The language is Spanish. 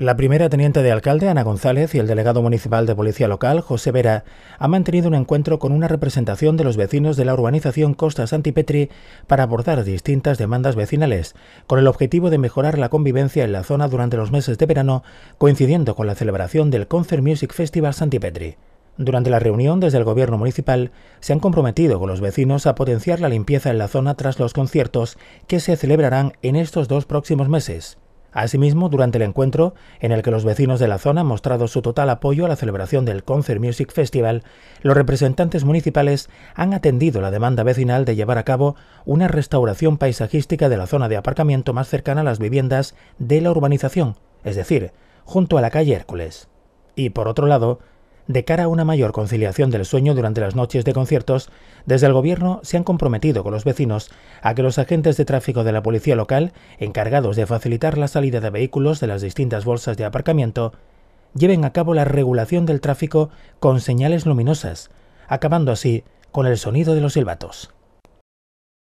La primera teniente de alcalde, Ana González, y el delegado municipal de policía local, José Vera, han mantenido un encuentro con una representación de los vecinos de la urbanización Costa Santipetri para abordar distintas demandas vecinales, con el objetivo de mejorar la convivencia en la zona durante los meses de verano, coincidiendo con la celebración del Concert Music Festival Santipetri. Durante la reunión, desde el Gobierno Municipal, se han comprometido con los vecinos a potenciar la limpieza en la zona tras los conciertos que se celebrarán en estos dos próximos meses. Asimismo, durante el encuentro, en el que los vecinos de la zona han mostrado su total apoyo a la celebración del Concert Music Festival, los representantes municipales han atendido la demanda vecinal de llevar a cabo una restauración paisajística de la zona de aparcamiento más cercana a las viviendas de la urbanización, es decir, junto a la calle Hércules. Y por otro lado, de cara a una mayor conciliación del sueño durante las noches de conciertos, desde el Gobierno se han comprometido con los vecinos a que los agentes de tráfico de la policía local, encargados de facilitar la salida de vehículos de las distintas bolsas de aparcamiento, lleven a cabo la regulación del tráfico con señales luminosas, acabando así con el sonido de los silbatos.